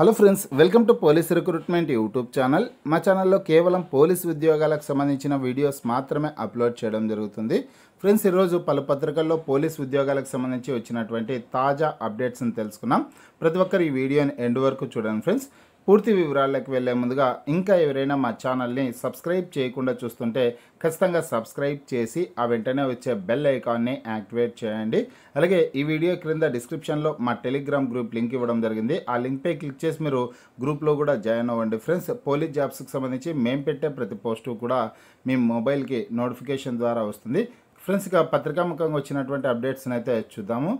hello friends welcome to police recruitment YouTube channel మా ఛానల్లో కేవలం పోలీస్ ఉద్యోగాలకు సంబంధించిన వీడియోస్ మాత్రమే అప్లోడ్ చేయడం జరుగుతుంది ఫ్రెండ్స్ ఈరోజు పలు పత్రికల్లో పోలీస్ ఉద్యోగాలకు సంబంధించి వచ్చినటువంటి తాజా అప్డేట్స్ని తెలుసుకున్నాం ప్రతి ఒక్కరు ఈ వీడియోని ఎండ్ వరకు చూడండి ఫ్రెండ్స్ పూర్తి వివరాలకు వెళ్లే ముందుగా ఇంకా ఎవరైనా మా ఛానల్ని సబ్స్క్రైబ్ చేయకుండా చూస్తుంటే ఖచ్చితంగా సబ్స్క్రైబ్ చేసి ఆ వెంటనే వచ్చే బెల్ ఐకాన్ని యాక్టివేట్ చేయండి అలాగే ఈ వీడియో క్రింద డిస్క్రిప్షన్లో మా టెలిగ్రామ్ గ్రూప్ లింక్ ఇవ్వడం జరిగింది ఆ లింక్పై క్లిక్ చేసి మీరు గ్రూప్లో కూడా జాయిన్ అవ్వండి ఫ్రెండ్స్ పోలీస్ జాబ్స్కి సంబంధించి మేము పెట్టే ప్రతి పోస్టు కూడా మీ మొబైల్కి నోటిఫికేషన్ ద్వారా వస్తుంది ఫ్రెండ్స్ ఇక పత్రికాముఖంగా వచ్చినటువంటి అప్డేట్స్ని అయితే చూద్దాము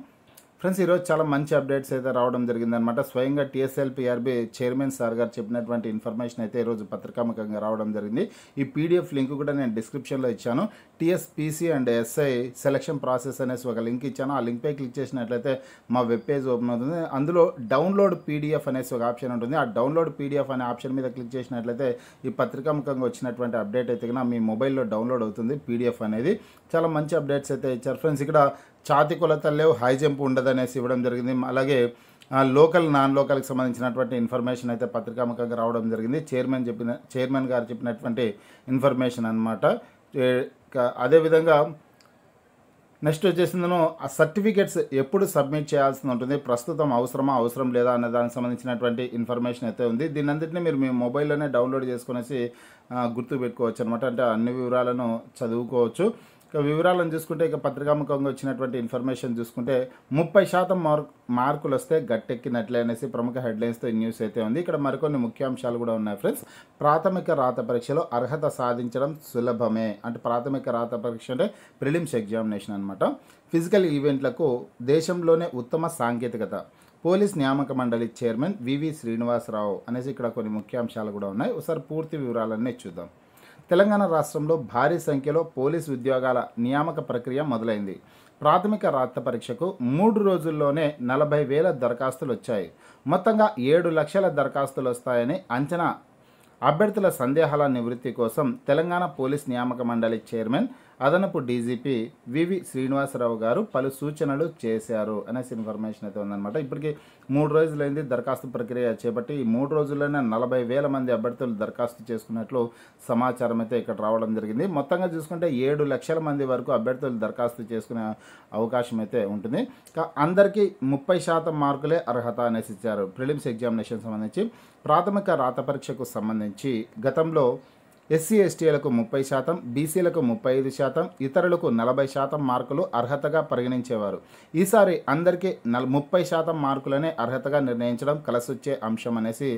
ఫ్రెండ్స్ ఈరోజు చాలా మంచి అప్డేట్స్ అయితే రావడం జరిగిందనమాట స్వయంగా టీఎస్ఎల్పిఆర్బీ e చైర్మన్ సార్ గారు చెప్పినటువంటి ఇన్ఫర్మేషన్ అయితే ఈరోజు పత్రికాముఖంగా రావడం జరిగింది ఈ పీడిఎఫ్ లింక్ కూడా నేను డిస్క్రిప్షన్లో ఇచ్చాను TSPC and SI selection process అనేసి ఒక లింక్ ఇచ్చాను ఆ లింక్పై క్లిక్ చేసినట్లయితే మా వెబ్ పేజ్ ఓపెన్ అవుతుంది అందులో డౌన్లోడ్ పీడిఎఫ్ అనేసి ఒక ఆప్షన్ ఉంటుంది ఆ డౌన్లోడ్ పీడిఎఫ్ అనే ఆప్షన్ మీద క్లిక్ చేసినట్లయితే ఈ పత్రికాముఖంగా వచ్చినటువంటి అప్డేట్ అయితే మీ మొబైల్లో డౌన్లోడ్ అవుతుంది పీడిఎఫ్ అనేది చాలా మంచి అప్డేట్స్ అయితే ఇచ్చారు ఫ్రెండ్స్ ఇక్కడ ఛాతి కొలతల్లో లేవు హై జంప్ ఉండదనేసి ఇవ్వడం జరిగింది అలాగే లోకల్ నాన్ లోకల్కి సంబంధించినటువంటి ఇన్ఫర్మేషన్ అయితే పత్రికాముఖంగా రావడం జరిగింది చైర్మన్ చెప్పిన చైర్మన్ గారు చెప్పినటువంటి ఇన్ఫర్మేషన్ అనమాట అదేవిధంగా నెక్స్ట్ వచ్చేసిందను ఆ సర్టిఫికెట్స్ ఎప్పుడు సబ్మిట్ చేయాల్సి ఉంటుంది ప్రస్తుతం అవసరమా అవసరం లేదా అనే దానికి సంబంధించినటువంటి ఇన్ఫర్మేషన్ అయితే ఉంది దీని అందరినీ మీరు మీ మొబైల్లోనే డౌన్లోడ్ చేసుకునేసి గుర్తు పెట్టుకోవచ్చు అనమాట అంటే అన్ని వివరాలను చదువుకోవచ్చు ఇక వివరాలను చూసుకుంటే ఇక పత్రికాముఖంగా వచ్చినటువంటి ఇన్ఫర్మేషన్ చూసుకుంటే ముప్పై శాతం మార్క్ మార్కులు వస్తే గట్టెక్కినట్లే అనేసి ప్రముఖ హెడ్లైన్స్తో ఈ న్యూస్ అయితే ఉంది ఇక్కడ మరికొన్ని ముఖ్యాంశాలు కూడా ఉన్నాయి ఫ్రెండ్స్ ప్రాథమిక రాత పరీక్షలో అర్హత సాధించడం సులభమే అంటే ప్రాథమిక రాత పరీక్ష అంటే ప్రిలిమ్స్ ఎగ్జామినేషన్ అనమాట ఫిజికల్ ఈవెంట్లకు దేశంలోనే ఉత్తమ సాంకేతికత పోలీస్ నియామక మండలి చైర్మన్ వివి శ్రీనివాసరావు అనేసి ఇక్కడ కొన్ని ముఖ్యాంశాలు కూడా ఉన్నాయి ఒకసారి పూర్తి వివరాలన్నీ చూద్దాం తెలంగాణ రాష్ట్రంలో భారీ సంఖ్యలో పోలీసు ఉద్యోగాల నియామక ప్రక్రియ మొదలైంది ప్రాథమిక రాత పరీక్షకు మూడు రోజుల్లోనే నలభై వేల దరఖాస్తులు వచ్చాయి మొత్తంగా ఏడు లక్షల దరఖాస్తులు వస్తాయని అంచనా అభ్యర్థుల సందేహాల నివృత్తి కోసం తెలంగాణ పోలీస్ నియామక మండలి చైర్మన్ అదనపు డీజీపీ వివి శ్రీనివాసరావు గారు పలు సూచనలు చేశారు అనేసి ఇన్ఫర్మేషన్ అయితే ఉందన్నమాట ఇప్పటికీ మూడు రోజులైంది దరఖాస్తు ప్రక్రియ చేపట్టి ఈ మూడు రోజుల్లోనే నలభై వేల మంది అభ్యర్థులు దరఖాస్తు చేసుకున్నట్లు సమాచారం అయితే ఇక్కడ రావడం జరిగింది మొత్తంగా చూసుకుంటే ఏడు లక్షల మంది వరకు అభ్యర్థులు దరఖాస్తు చేసుకునే అవకాశం అయితే ఉంటుంది అందరికీ ముప్పై శాతం మార్కులే అర్హత అనేసి ఇచ్చారు ప్రిలిమ్స్ ఎగ్జామినేషన్ సంబంధించి ప్రాథమిక రాత పరీక్షకు సంబంధించి గతంలో ఎస్సీ ఎస్టీలకు ముప్పై శాతం బీసీలకు ముప్పై ఐదు శాతం ఇతరులకు నలభై శాతం మార్కులు అర్హతగా పరిగణించేవారు ఈసారి అందరికీ నల్ ముప్పై శాతం మార్కులనే అర్హతగా నిర్ణయించడం కలసొచ్చే అంశం అనేసి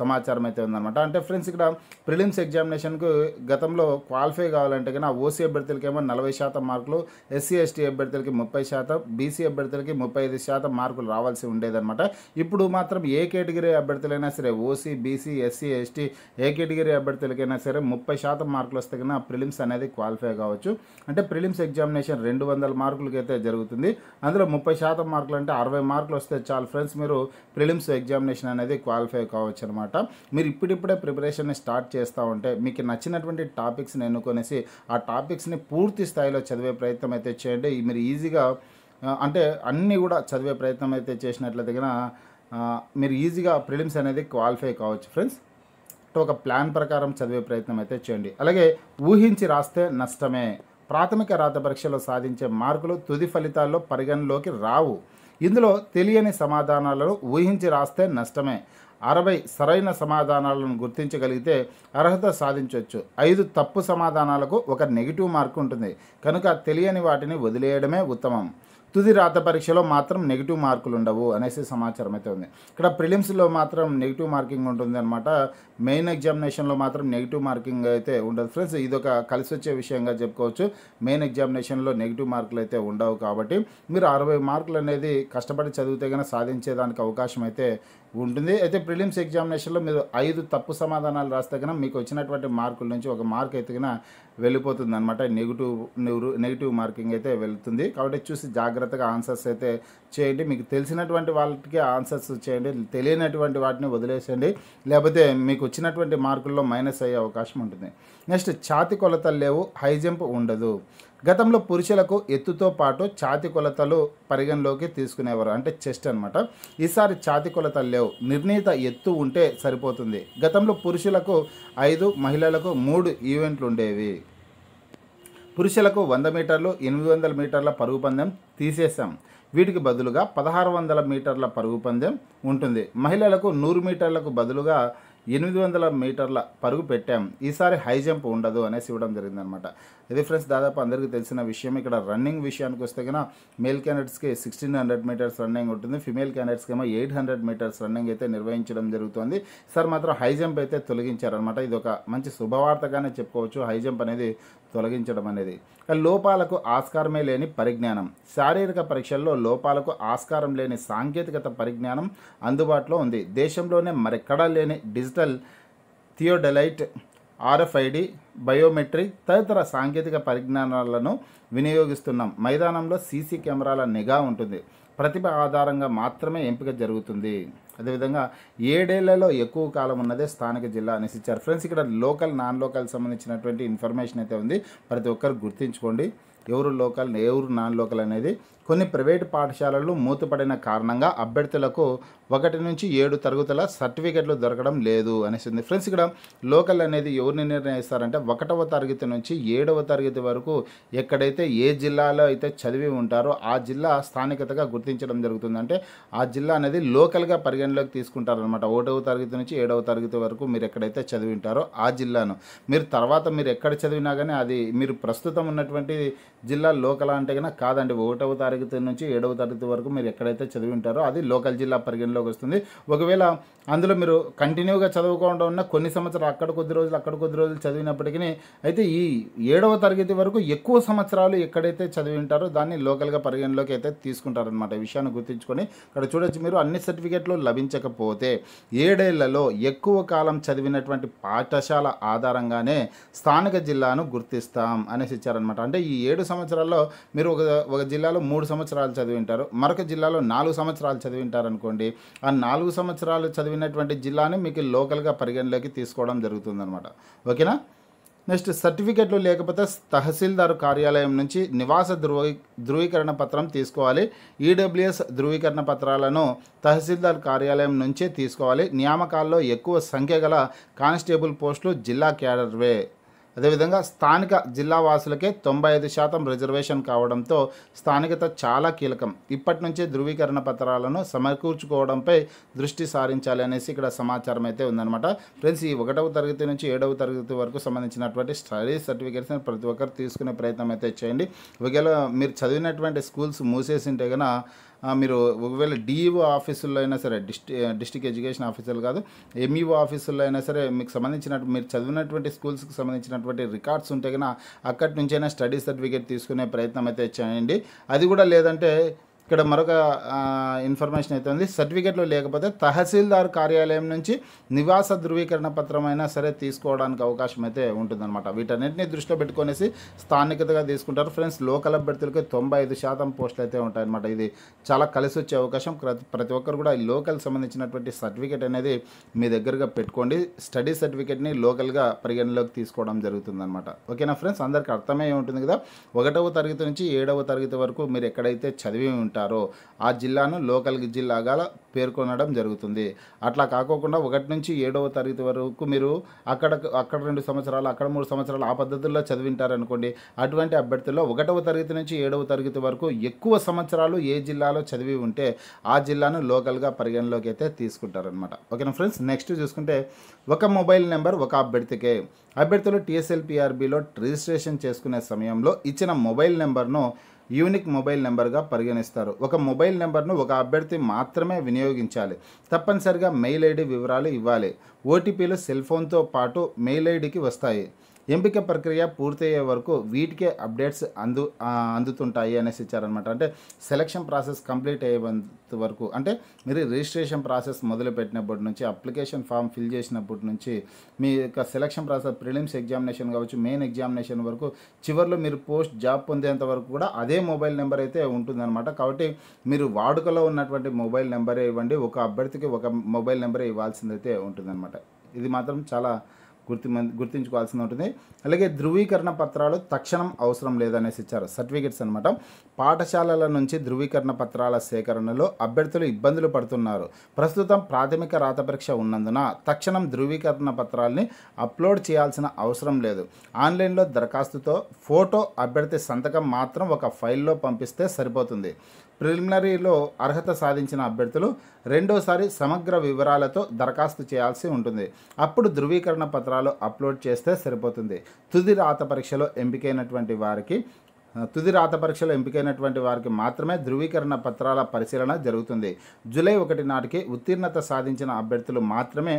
సమాచారం అయితే ఉందన్నమాట అంటే ఫ్రెండ్స్ ఇక్కడ ప్రిలిమ్స్ ఎగ్జామినేషన్కు గతంలో క్వాలిఫై కావాలంటే కానీ ఓసీ అభ్యర్థులకేమో నలభై శాతం మార్కులు ఎస్సీ ఎస్టీ అభ్యర్థులకి ముప్పై శాతం బీసీ అభ్యర్థులకి ముప్పై ఐదు శాతం మార్కులు రావాల్సి ఉండేదన్నమాట ఇప్పుడు మాత్రం ఏ కేటగిరీ అభ్యర్థులైనా సరే ఓసీ బీసీ ఎస్సీ ఎస్టీ ఏ కేటగిరీ అభ్యర్థులకైనా సరే ముప్పై శాతం మార్కులు వస్తే కన్నా ప్రిలిమ్స్ అనేది క్వాలిఫై కావచ్చు అంటే ప్రిలిమ్స్ ఎగ్జామినేషన్ రెండు వందల మార్కులకైతే జరుగుతుంది అందులో ముప్పై శాతం మార్కులు అంటే అరవై మార్కులు వస్తే చాలు ఫ్రెండ్స్ మీరు ప్రిలిమ్స్ ఎగ్జామినేషన్ అనేది క్వాలిఫై కావచ్చు అనమాట అనమాట మీరు ఇప్పుడిప్పుడే ప్రిపరేషన్ని స్టార్ట్ చేస్తూ ఉంటే మీకు నచ్చినటువంటి టాపిక్స్ని ఎన్నుకొనేసి ఆ టాపిక్స్ని పూర్తి స్థాయిలో చదివే ప్రయత్నం అయితే చేయండి మీరు ఈజీగా అంటే అన్నీ కూడా చదివే ప్రయత్నం అయితే చేసినట్లయితే మీరు ఈజీగా ప్రిలిమ్స్ అనేది క్వాలిఫై కావచ్చు ఫ్రెండ్స్ ఒక ప్లాన్ ప్రకారం చదివే ప్రయత్నం అయితే చేయండి అలాగే ఊహించి రాస్తే నష్టమే ప్రాథమిక రాత పరీక్షలో సాధించే మార్కులు తుది ఫలితాల్లో పరిగణలోకి రావు ఇందులో తెలియని సమాధానాలను ఊహించి రాస్తే నష్టమే అరవై సరైన సమాధానాలను గుర్తించగలిగితే అర్హత సాధించవచ్చు ఐదు తప్పు సమాధానాలకు ఒక నెగిటివ్ మార్క్ ఉంటుంది కనుక తెలియని వాటిని వదిలేయడమే ఉత్తమం తుది రాత పరీక్షలో మాత్రం నెగిటివ్ మార్కులు ఉండవు అనేసి సమాచారం అయితే ఉంది ఇక్కడ ప్రిలిమ్స్లో మాత్రం నెగిటివ్ మార్కింగ్ ఉంటుంది అనమాట మెయిన్ ఎగ్జామినేషన్లో మాత్రం నెగిటివ్ మార్కింగ్ అయితే ఉండదు ఫ్రెండ్స్ ఇది ఒక కలిసి వచ్చే విషయంగా చెప్పుకోవచ్చు మెయిన్ ఎగ్జామినేషన్లో నెగిటివ్ మార్కులు అయితే ఉండవు కాబట్టి మీరు అరవై మార్కులు అనేది కష్టపడి చదివితే కానీ సాధించేదానికి అవకాశం అయితే ఉంటుంది అయితే ప్రిలిమ్స్ ఎగ్జామినేషన్లో మీరు ఐదు తప్పు సమాధానాలు రాస్తే కన్నా మీకు వచ్చినటువంటి మార్కుల నుంచి ఒక మార్క్ అయితే వెళ్ళిపోతుంది అనమాట నెగిటివ్ నెగిటివ్ మార్కింగ్ అయితే వెళుతుంది కాబట్టి చూసి జాగ్రత్తగా ఆన్సర్స్ అయితే చేయండి మీకు తెలిసినటువంటి వాళ్ళకి ఆన్సర్స్ చేయండి తెలియనటువంటి వాటిని వదిలేసేయండి లేకపోతే మీకు వచ్చినటువంటి మార్కుల్లో మైనస్ అయ్యే అవకాశం ఉంటుంది నెక్స్ట్ ఛాతి కొలతలు లేవు హై జంప్ ఉండదు గతంలో పురుషులకు ఎత్తుతో పాటు ఛాతి కొలతలు పరిగణలోకి తీసుకునేవారు అంటే చెస్ట్ అనమాట ఈసారి ఛాతి కొలతలు లేవు నిర్ణీత ఎత్తు ఉంటే సరిపోతుంది గతంలో పురుషులకు ఐదు మహిళలకు మూడు ఈవెంట్లు ఉండేవి పురుషులకు వంద మీటర్లు ఎనిమిది వందల మీటర్ల పరుగు పందెం తీసేసాం వీటికి బదులుగా పదహారు వందల మీటర్ల పరుగు పందెం ఉంటుంది మహిళలకు నూరు మీటర్లకు బదులుగా ఎనిమిది వందల మీటర్ల పరుగు పెట్టాం ఈసారి హై జంప్ ఉండదు అనేసి ఇవ్వడం జరిగిందనమాట ఇది ఫ్రెండ్స్ దాదాపు అందరికీ తెలిసిన విషయం ఇక్కడ రన్నింగ్ విషయానికి వస్తే కన్నా మేల్ క్యాండిడేట్స్కి సిక్స్టీన్ హండ్రెడ్ మీటర్స్ రన్నింగ్ ఉంటుంది ఫిమేల్ క్యాండిడేట్స్కి ఏమో ఎయిట్ హండ్రెడ్ మీటర్స్ రన్నింగ్ అయితే నిర్వహించడం జరుగుతుంది సార్ మాత్రం హై జంప్ అయితే తొలగించారనమాట ఇది ఒక మంచి శుభవార్తగానే చెప్పుకోవచ్చు హై జంప్ అనేది తొలగించడం అనేది లోపాలకు ఆస్కారమే లేని పరిజ్ఞానం శారీరక పరీక్షల్లో లోపాలకు ఆస్కారం లేని సాంకేతికత పరిజ్ఞానం అందుబాటులో ఉంది దేశంలోనే మరెక్కడా లేని design digital theodolite RFID biometric తదితర సాంకేతిక పరిజ్ఞానాలను వినియోగిస్తున్నాం మైదానంలో సీసీ కెమెరాల నిఘా ఉంటుంది ప్రతిభ ఆధారంగా మాత్రమే ఎంపిక జరుగుతుంది అదేవిధంగా ఏడేళ్లలో ఎక్కువ కాలం ఉన్నదే స్థానిక జిల్లా అనేసి ఇచ్చారు ఫ్రెండ్స్ ఇక్కడ లోకల్ నాన్ లోకల్ సంబంధించినటువంటి ఇన్ఫర్మేషన్ అయితే ఉంది ప్రతి ఒక్కరు గుర్తించుకోండి ఎవరు లోకల్ ఎవరు నాన్ లోకల్ అనేది కొన్ని ప్రైవేటు పాఠశాలలు మూతపడిన కారణంగా అభ్యర్థులకు ఒకటి నుంచి ఏడు తరగతుల సర్టిఫికెట్లు దొరకడం లేదు అనేసింది ఫ్రెండ్స్ ఇక్కడ లోకల్ అనేది ఎవరిని నిర్ణయిస్తారంటే ఒకటవ తరగతి నుంచి ఏడవ తరగతి వరకు ఎక్కడైతే ఏ జిల్లాలో అయితే చదివి ఉంటారో ఆ జిల్లా స్థానికతగా గుర్తించడం జరుగుతుంది అంటే ఆ జిల్లా అనేది లోకల్గా పరిగణలోకి తీసుకుంటారనమాట ఒకటవ తరగతి నుంచి ఏడవ తరగతి వరకు మీరు ఎక్కడైతే చదివి ఉంటారో ఆ జిల్లాను మీరు తర్వాత మీరు ఎక్కడ చదివినా కానీ అది మీరు ప్రస్తుతం ఉన్నటువంటి జిల్లా లోకల్ అంటే కనుక కాదండి ఒకటవ తారీఖు తరగతి నుంచి ఏడవ తరగతి వరకు మీరు ఎక్కడైతే చదివి ఉంటారో అది లోకల్ జిల్లా పరిగణలోకి వస్తుంది ఒకవేళ అందులో మీరు కంటిన్యూగా చదువుకోవడం ఉన్న కొన్ని సంవత్సరాలు అక్కడ కొద్ది రోజులు అక్కడ కొద్ది రోజులు చదివినప్పటికీ అయితే ఈ ఏడవ తరగతి వరకు ఎక్కువ సంవత్సరాలు ఎక్కడైతే చదివి ఉంటారో దాన్ని లోకల్గా పరిగణలోకి అయితే తీసుకుంటారనమాట ఈ విషయాన్ని గుర్తించుకొని ఇక్కడ చూడొచ్చు మీరు అన్ని సర్టిఫికేట్లు లభించకపోతే ఏడేళ్లలో ఎక్కువ కాలం చదివినటువంటి పాఠశాల ఆధారంగానే స్థానిక జిల్లాను గుర్తిస్తాం అనేసి ఇచ్చారనమాట అంటే ఈ ఏడు సంవత్సరాల్లో మీరు ఒక ఒక జిల్లాలో మూడు సంవత్సరాలు చదివింటారు మరొక జిల్లాలో నాలుగు సంవత్సరాలు చదివింటారు అనుకోండి ఆ నాలుగు సంవత్సరాలు చదివినటువంటి జిల్లాని మీకు లోకల్గా పరిగణలోకి తీసుకోవడం జరుగుతుందనమాట ఓకేనా నెక్స్ట్ సర్టిఫికెట్లు లేకపోతే తహసీల్దారు కార్యాలయం నుంచి నివాస ధృవీ ధృవీకరణ పత్రం తీసుకోవాలి ఈడబ్ల్యూఎస్ ధృవీకరణ పత్రాలను తహసీల్దార్ కార్యాలయం నుంచే తీసుకోవాలి నియామకాల్లో ఎక్కువ సంఖ్య గల కానిస్టేబుల్ పోస్టులు జిల్లా క్యాడర్వే అదేవిధంగా స్థానిక జిల్లా వాసులకే తొంభై ఐదు శాతం రిజర్వేషన్ కావడంతో స్థానికత చాలా కీలకం ఇప్పటి నుంచే ధృవీకరణ పత్రాలను సమకూర్చుకోవడంపై దృష్టి సారించాలి అనేసి ఇక్కడ సమాచారం అయితే ఉందన్నమాట ఫ్రెండ్స్ ఈ ఒకటవ తరగతి నుంచి ఏడవ తరగతి వరకు సంబంధించినటువంటి స్టడీ సర్టిఫికేట్స్ని ప్రతి ఒక్కరు తీసుకునే ప్రయత్నం అయితే చేయండి ఒకవేళ మీరు చదివినటువంటి స్కూల్స్ మూసేసింటే కన్నా మీరు ఒకవేళ డిఈఓ e ఆఫీసుల్లో అయినా సరే డిస్టి డిస్టిక్ ఎడ్యుకేషన్ ఆఫీసర్లు కాదు ఎంఈఓ e ఆఫీసుల్లో అయినా సరే మీకు సంబంధించిన మీరు చదివినటువంటి స్కూల్స్కి సంబంధించినటువంటి రికార్డ్స్ ఉంటే కనుక అక్కడి నుంచైనా స్టడీ సర్టిఫికేట్ తీసుకునే ప్రయత్నం అయితే చేయండి అది కూడా లేదంటే ఇక్కడ మరొక ఇన్ఫర్మేషన్ అయితే ఉంది సర్టిఫికెట్లు లేకపోతే తహసీల్దార్ కార్యాలయం నుంచి నివాస ధృవీకరణ అయినా సరే తీసుకోవడానికి అవకాశం అయితే ఉంటుందన్నమాట వీటన్నింటినీ దృష్టిలో పెట్టుకునేసి స్థానికతగా తీసుకుంటారు ఫ్రెండ్స్ లోకల్ అభ్యర్థులకి తొంభై ఐదు శాతం పోస్టులు అయితే ఉంటాయన్నమాట ఇది చాలా కలిసి వచ్చే అవకాశం ప్రతి ఒక్కరు కూడా ఈ లోకల్ సంబంధించినటువంటి సర్టిఫికేట్ అనేది మీ దగ్గరగా పెట్టుకోండి స్టడీ సర్టిఫికేట్ని లోకల్గా పరిగణలోకి తీసుకోవడం జరుగుతుందన్నమాట ఓకేనా ఫ్రెండ్స్ అందరికీ అర్థమై ఉంటుంది కదా ఒకటవ తరగతి నుంచి ఏడవ తరగతి వరకు మీరు ఎక్కడైతే చదివి ఉంటారు ఉంటారో ఆ జిల్లాను లోకల్ జిల్లాగా పేర్కొనడం జరుగుతుంది అట్లా కాకోకుండా ఒకటి నుంచి ఏడవ తరగతి వరకు మీరు అక్కడ అక్కడ రెండు సంవత్సరాలు అక్కడ మూడు సంవత్సరాలు ఆ పద్ధతుల్లో చదివింటారనుకోండి అటువంటి అభ్యర్థుల్లో ఒకటవ తరగతి నుంచి ఏడవ తరగతి వరకు ఎక్కువ సంవత్సరాలు ఏ జిల్లాలో చదివి ఉంటే ఆ జిల్లాను లోకల్గా పరిగణలోకి అయితే తీసుకుంటారనమాట ఓకేనా ఫ్రెండ్స్ నెక్స్ట్ చూసుకుంటే ఒక మొబైల్ నెంబర్ ఒక అభ్యర్థికే అభ్యర్థులు టీఎస్ఎల్పిఆర్బిలో రిజిస్ట్రేషన్ చేసుకునే సమయంలో ఇచ్చిన మొబైల్ నెంబర్ను యూనిక్ మొబైల్ నెంబర్గా పరిగణిస్తారు ఒక మొబైల్ నెంబర్ను ఒక అభ్యర్థి మాత్రమే వినియోగించాలి తప్పనిసరిగా మెయిల్ ఐడి వివరాలు ఇవ్వాలి ఓటీపీలు సెల్ ఫోన్తో పాటు మెయిల్ ఐడికి వస్తాయి ఎంపిక ప్రక్రియ పూర్తయ్యే వరకు వీటికే అప్డేట్స్ అందు అందుతుంటాయి అనేసి ఇచ్చారనమాట అంటే సెలక్షన్ ప్రాసెస్ కంప్లీట్ అయ్యేంత వరకు అంటే మీరు రిజిస్ట్రేషన్ ప్రాసెస్ మొదలుపెట్టినప్పటి నుంచి అప్లికేషన్ ఫామ్ ఫిల్ చేసినప్పటి నుంచి మీ యొక్క సెలక్షన్ ప్రాసెస్ ప్రిలిమ్స్ ఎగ్జామినేషన్ కావచ్చు మెయిన్ ఎగ్జామినేషన్ వరకు చివరిలో మీరు పోస్ట్ జాబ్ పొందేంత వరకు కూడా అదే మొబైల్ నెంబర్ అయితే ఉంటుందన్నమాట కాబట్టి మీరు వాడుకలో ఉన్నటువంటి మొబైల్ నెంబరే ఇవ్వండి ఒక అభ్యర్థికి ఒక మొబైల్ నెంబరే ఇవ్వాల్సిందైతే ఉంటుందన్నమాట ఇది మాత్రం చాలా గుర్తి గుర్తించుకోవాల్సి ఉంటుంది అలాగే ధృవీకరణ పత్రాలు తక్షణం అవసరం లేదనేసి ఇచ్చారు సర్టిఫికేట్స్ అనమాట పాఠశాలల నుంచి ధృవీకరణ పత్రాల సేకరణలో అభ్యర్థులు ఇబ్బందులు పడుతున్నారు ప్రస్తుతం ప్రాథమిక రాత పరీక్ష ఉన్నందున తక్షణం ధృవీకరణ పత్రాల్ని అప్లోడ్ చేయాల్సిన అవసరం లేదు ఆన్లైన్లో దరఖాస్తుతో ఫోటో అభ్యర్థి సంతకం మాత్రం ఒక ఫైల్లో పంపిస్తే సరిపోతుంది ప్రిలిమినరీలో అర్హత సాధించిన అభ్యర్థులు రెండోసారి సమగ్ర వివరాలతో దరఖాస్తు చేయాల్సి ఉంటుంది అప్పుడు ధృవీకరణ పత్రాలు అప్లోడ్ చేస్తే సరిపోతుంది తుది రాత పరీక్షలో ఎంపికైనటువంటి వారికి తుది రాత పరీక్షలో ఎంపికైనటువంటి వారికి మాత్రమే ధృవీకరణ పత్రాల పరిశీలన జరుగుతుంది జూలై ఒకటి నాటికి ఉత్తీర్ణత సాధించిన అభ్యర్థులు మాత్రమే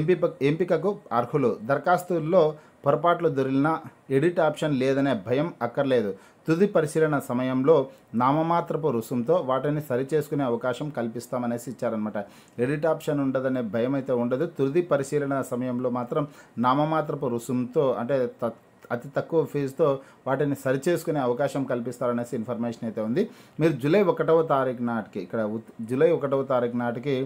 ఎంపిక ఎంపికకు అర్హులు దరఖాస్తుల్లో పొరపాట్లు దొరికినా ఎడిట్ ఆప్షన్ లేదనే భయం అక్కర్లేదు తుది పరిశీలన సమయంలో నామమాత్రపు రుసుంతో వాటిని సరిచేసుకునే అవకాశం కల్పిస్తామనేసి ఇచ్చారనమాట ఎడిట్ ఆప్షన్ ఉండదనే భయం అయితే ఉండదు తుది పరిశీలన సమయంలో మాత్రం నామమాత్రపు రుసుంతో అంటే అతి తక్కువ ఫీజుతో వాటిని సరిచేసుకునే అవకాశం కల్పిస్తారనేసి ఇన్ఫర్మేషన్ అయితే ఉంది మీరు జూలై ఒకటవ తారీఖు నాటికి ఇక్కడ జూలై ఒకటవ తారీఖు నాటికి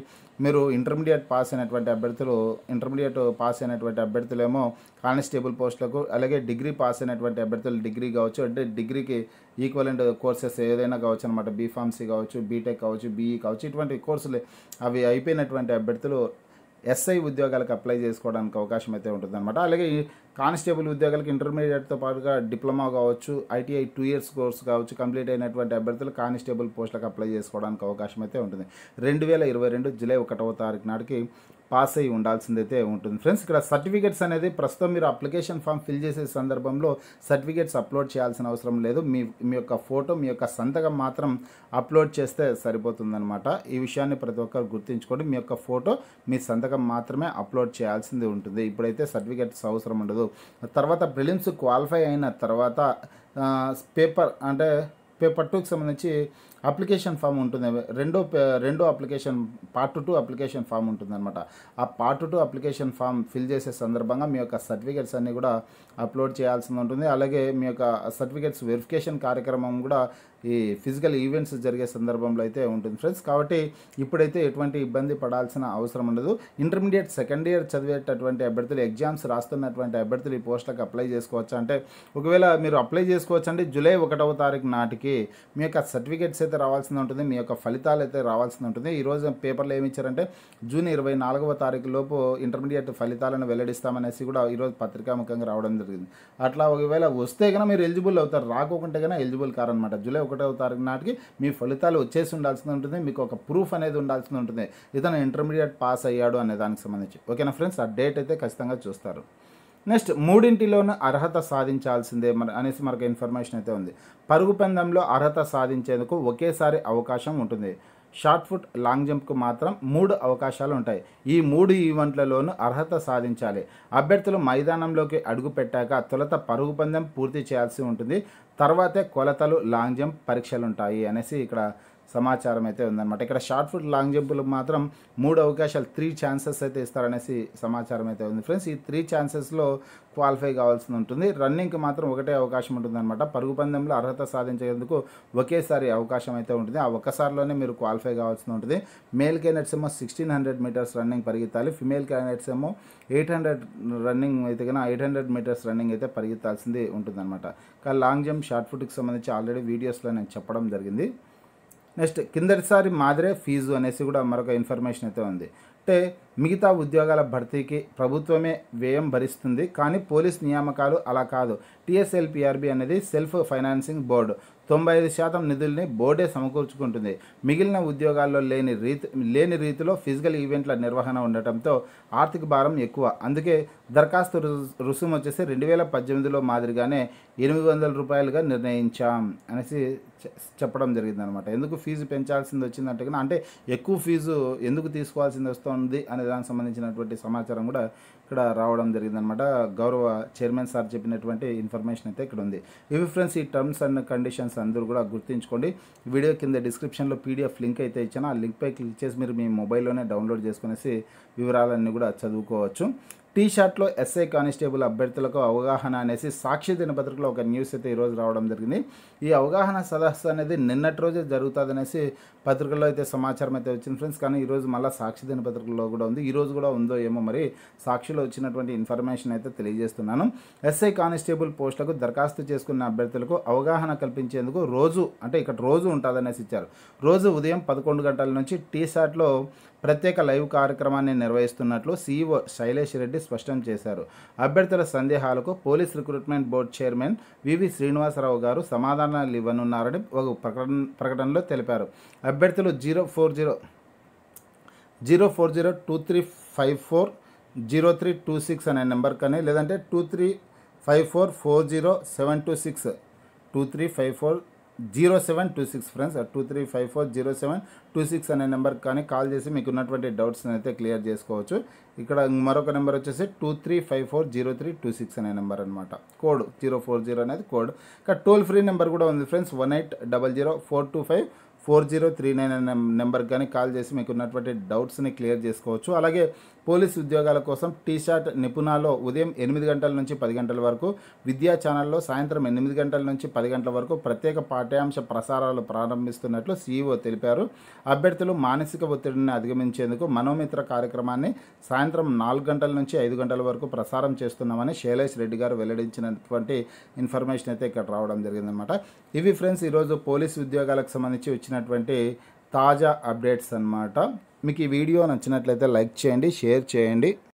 మీరు ఇంటర్మీడియట్ పాస్ అయినటువంటి అభ్యర్థులు ఇంటర్మీడియట్ పాస్ అయినటువంటి అభ్యర్థులేమో కానిస్టేబుల్ పోస్టులకు అలాగే డిగ్రీ పాస్ అయినటువంటి అభ్యర్థులు డిగ్రీ కావచ్చు అంటే డిగ్రీకి ఈక్వలెంట్ కోర్సెస్ ఏదైనా కావచ్చు అనమాట బీఫార్మసీ కావచ్చు బీటెక్ కావచ్చు బీఈ కావచ్చు ఇటువంటి కోర్సులు అవి అయిపోయినటువంటి అభ్యర్థులు ఎస్ఐ ఉద్యోగాలకు అప్లై చేసుకోవడానికి అవకాశం అయితే ఉంటుందన్నమాట అలాగే కానిస్టేబుల్ ఉద్యోగాలకు ఇంటర్మీడియట్తో పాటుగా డిప్లొమా కావచ్చు ఐటీఐ టూ ఇయర్స్ కోర్స్ కావచ్చు కంప్లీట్ అయినటువంటి అభ్యర్థులు కానిస్టేబుల్ పోస్టులకు అప్లై చేసుకోవడానికి అవకాశం అయితే ఉంటుంది రెండు వేల ఇరవై రెండు జూలై ఒకటవ తారీఖు నాటికి పాస్ అయి ఉండాల్సిందైతే ఉంటుంది ఫ్రెండ్స్ ఇక్కడ సర్టిఫికేట్స్ అనేది ప్రస్తుతం మీరు అప్లికేషన్ ఫామ్ ఫిల్ చేసే సందర్భంలో సర్టిఫికేట్స్ అప్లోడ్ చేయాల్సిన అవసరం లేదు మీ మీ యొక్క ఫోటో మీ యొక్క సంతకం మాత్రం అప్లోడ్ చేస్తే సరిపోతుందనమాట ఈ విషయాన్ని ప్రతి ఒక్కరు గుర్తించుకోండి మీ యొక్క ఫోటో మీ సంతకం మాత్రమే అప్లోడ్ చేయాల్సింది ఉంటుంది ఇప్పుడైతే సర్టిఫికేట్స్ అవసరం ఉండదు తర్వాత ప్రిలిమ్స్ క్వాలిఫై అయిన తర్వాత పేపర్ అంటే పేపర్ టూకి సంబంధించి అప్లికేషన్ ఫామ్ ఉంటుంది రెండో రెండో application part two application form ఉంటుందన్నమాట ఆ part two application form fill చేసే సందర్భంగా మీ యొక్క సర్టిఫికేట్స్ అన్నీ కూడా అప్లోడ్ చేయాల్సి ఉంటుంది అలాగే మీ యొక్క సర్టిఫికేట్స్ వెరిఫికేషన్ కార్యక్రమం కూడా ఈ ఫిజికల్ ఈవెంట్స్ జరిగే సందర్భంలో అయితే ఉంటుంది ఫ్రెండ్స్ కాబట్టి ఇప్పుడైతే ఎటువంటి ఇబ్బంది పడాల్సిన అవసరం ఉండదు ఇంటర్మీడియట్ సెకండ్ ఇయర్ చదివేటటువంటి అభ్యర్థులు ఎగ్జామ్స్ రాస్తున్నటువంటి అభ్యర్థులు ఈ పోస్టులకు అప్లై చేసుకోవచ్చు అంటే ఒకవేళ మీరు అప్లై చేసుకోవచ్చు అంటే జూలై ఒకటవ తారీఖు నాటికి మీ యొక్క సర్టిఫికేట్స్ అయితే అయితే రావాల్సింది ఉంటుంది మీ యొక్క ఫలితాలు అయితే రావాల్సింది ఉంటుంది ఈరోజు పేపర్లో ఏమి ఇచ్చారంటే జూన్ ఇరవై నాలుగవ తారీఖు లోపు ఇంటర్మీడియట్ ఫలితాలను వెల్లడిస్తామనేసి కూడా ఈరోజు పత్రికాముఖంగా రావడం జరిగింది అట్లా ఒకవేళ వస్తే కనుక మీరు ఎలిజిబుల్ అవుతారు రాకోకుంటే కనుక ఎలిజిబుల్ కారనమాట జూలై ఒకటవ తారీఖు నాటికి మీ ఫలితాలు వచ్చేసి ఉండాల్సింది ఉంటుంది మీకు ఒక ప్రూఫ్ అనేది ఉండాల్సింది ఉంటుంది ఇతను ఇంటర్మీడియట్ పాస్ అయ్యాడు అనే దానికి సంబంధించి ఓకేనా ఫ్రెండ్స్ ఆ డేట్ అయితే ఖచ్చితంగా చూస్తారు నెక్స్ట్ మూడింటిలోనూ అర్హత సాధించాల్సిందే మన అనేసి మనకు ఇన్ఫర్మేషన్ అయితే ఉంది పరుగు పందెంలో అర్హత సాధించేందుకు ఒకేసారి అవకాశం ఉంటుంది షార్ట్ ఫుట్ లాంగ్ జంప్కు మాత్రం మూడు అవకాశాలు ఉంటాయి ఈ మూడు ఈవెంట్లలోనూ అర్హత సాధించాలి అభ్యర్థులు మైదానంలోకి అడుగు పెట్టాక తొలత పరుగు పందెం పూర్తి చేయాల్సి ఉంటుంది తర్వాతే కొలతలు లాంగ్ జంప్ పరీక్షలు ఉంటాయి అనేసి ఇక్కడ సమాచారం అయితే ఉందన్నమాట ఇక్కడ షార్ట్ ఫుట్ లాంగ్ జంపులకు మాత్రం మూడు అవకాశాలు త్రీ ఛాన్సెస్ అయితే ఇస్తారనేసి సమాచారం అయితే ఉంది ఫ్రెండ్స్ ఈ త్రీ ఛాన్సెస్లో క్వాలిఫై కావాల్సి ఉంటుంది రన్నింగ్కి మాత్రం ఒకటే అవకాశం ఉంటుందన్నమాట పరుగు పందెంలో అర్హత సాధించేందుకు ఒకేసారి అవకాశం అయితే ఉంటుంది ఆ ఒక్కసారిలోనే మీరు క్వాలిఫై కావాల్సి ఉంటుంది మేల్ క్యాండెట్స్ ఏమో సిక్స్టీన్ హండ్రెడ్ మీటర్స్ రన్నింగ్ పరిగెత్తాలి ఫిమేల్ క్యాండెట్స్ ఏమో ఎయిట్ హండ్రెడ్ రన్నింగ్ అయితే కన్నా ఎయిట్ హండ్రెడ్ మీటర్స్ రన్నింగ్ అయితే పరిగెత్తాల్సింది ఉంటుందన్నమాట కానీ లాంగ్ జంప్ షార్ట్ ఫుట్కి సంబంధించి ఆల్రెడీ వీడియోస్లో నేను చెప్పడం జరిగింది నెక్స్ట్ కిందటిసారి మాదిరే ఫీజు అనేసి కూడా మరొక ఇన్ఫర్మేషన్ అయితే ఉంది అంటే మిగతా ఉద్యోగాల భర్తీకి ప్రభుత్వమే వ్యయం భరిస్తుంది కానీ పోలీస్ నియామకాలు అలా కాదు టీఎస్ఎల్పిఆర్బి అనేది సెల్ఫ్ ఫైనాన్సింగ్ బోర్డు తొంభై ఐదు శాతం నిధుల్ని బోర్డే సమకూర్చుకుంటుంది మిగిలిన ఉద్యోగాల్లో లేని రీతి లేని రీతిలో ఫిజికల్ ఈవెంట్ల నిర్వహణ ఉండటంతో ఆర్థిక భారం ఎక్కువ అందుకే దరఖాస్తు రుసుము వచ్చేసి రెండు వేల పద్దెనిమిదిలో మాదిరిగానే ఎనిమిది వందల రూపాయలుగా నిర్ణయించాం అనేసి చెప్పడం జరిగిందనమాట ఎందుకు ఫీజు పెంచాల్సింది వచ్చిందంటే అంటే ఎక్కువ ఫీజు ఎందుకు తీసుకోవాల్సింది వస్తుంది అనే దానికి సంబంధించినటువంటి సమాచారం కూడా ఇక్కడ రావడం జరిగిందనమాట గౌరవ చైర్మన్ సార్ చెప్పినటువంటి ఇన్ఫర్మేషన్ అయితే ఇక్కడ ఉంది ఇవి ఫ్రెండ్స్ ఈ టర్మ్స్ అండ్ కండిషన్స్ అందరూ కూడా గుర్తుంచుకోండి వీడియో కింద డిస్క్రిప్షన్లో పీడిఎఫ్ లింక్ అయితే ఇచ్చాను ఆ లింక్పై క్లిక్ చేసి మీరు మీ మొబైల్లోనే డౌన్లోడ్ చేసుకునేసి వివరాలన్నీ కూడా చదువుకోవచ్చు టీ షార్ట్లో ఎస్ఐ కానిస్టేబుల్ అభ్యర్థులకు అవగాహన అనేసి సాక్షి దినపత్రికలో ఒక న్యూస్ అయితే ఈరోజు రావడం జరిగింది ఈ అవగాహన సదస్సు అనేది నిన్నటి రోజే జరుగుతుంది అనేసి పత్రికల్లో అయితే సమాచారం అయితే వచ్చింది ఫ్రెండ్స్ కానీ ఈరోజు మళ్ళీ సాక్షి దినపత్రికల్లో కూడా ఉంది ఈరోజు కూడా ఉందో ఏమో మరి సాక్షిలో వచ్చినటువంటి ఇన్ఫర్మేషన్ అయితే తెలియజేస్తున్నాను ఎస్ఐ కానిస్టేబుల్ పోస్టులకు దరఖాస్తు చేసుకున్న అభ్యర్థులకు అవగాహన కల్పించేందుకు రోజు అంటే ఇక్కడ రోజు ఉంటుందనేసి ఇచ్చారు రోజు ఉదయం పదకొండు గంటల నుంచి టీ షార్ట్లో ప్రత్యేక లైవ్ కార్యక్రమాన్ని నిర్వహిస్తున్నట్లు సీఈఓ శైలేష్ రెడ్డి స్పష్టం చేశారు అభ్యర్థుల సందేహాలకు police recruitment board chairman V V Srinivasarao గారు సమాధానాలు ఇవ్వనున్నారని ఒక ప్రకటన ప్రకటనలో తెలిపారు అభ్యర్థులు zero four zero zero four zero two three five four zero three two six అనే నెంబర్ కానీ లేదంటే two three five four four zero seven two six two three five four zero seven two six friends two three five four zero seven two six అనే number కానీ call చేసి మీకు ఉన్నటువంటి డౌట్స్ని అయితే clear చేసుకోవచ్చు ఇక్కడ మరొక నెంబర్ వచ్చేసి two three five four zero three two six అనే నెంబర్ అనమాట కోడ్ జీరో ఫోర్ జీరో అనేది కోడ్ ఇంకా టోల్ ఫ్రీ నెంబర్ కూడా ఉంది friends one eight double zero four two five four zero three nine నెంబర్కి కానీ కాల్ చేసి మీకు ఉన్నటువంటి డౌట్స్ని క్లియర్ చేసుకోవచ్చు అలాగే పోలీస్ ఉద్యోగాల కోసం టీషార్ట్ నిపుణాలో ఉదయం ఎనిమిది గంటల నుంచి పది గంటల వరకు విద్యా ఛానల్లో సాయంత్రం ఎనిమిది గంటల నుంచి పది గంటల వరకు ప్రత్యేక పాఠ్యాంశ ప్రసారాలు ప్రారంభిస్తున్నట్లు సీఈఓ తెలిపారు అభ్యర్థులు మానసిక ఒత్తిడిని అధిగమించేందుకు మనోమిత్ర కార్యక్రమాన్ని సాయంత్రం నాలుగు గంటల నుంచి ఐదు గంటల వరకు ప్రసారం చేస్తున్నామని శైలేష్ రెడ్డి గారు వెల్లడించినటువంటి ఇన్ఫర్మేషన్ అయితే ఇక్కడ రావడం జరిగిందనమాట ఇవి ఫ్రెండ్స్ ఈరోజు పోలీస్ ఉద్యోగాలకు సంబంధించి వచ్చినటువంటి తాజా అప్డేట్స్ అనమాట మీకు ఈ వీడియో నచ్చినట్లయితే లైక్ చేయండి షేర్ చేయండి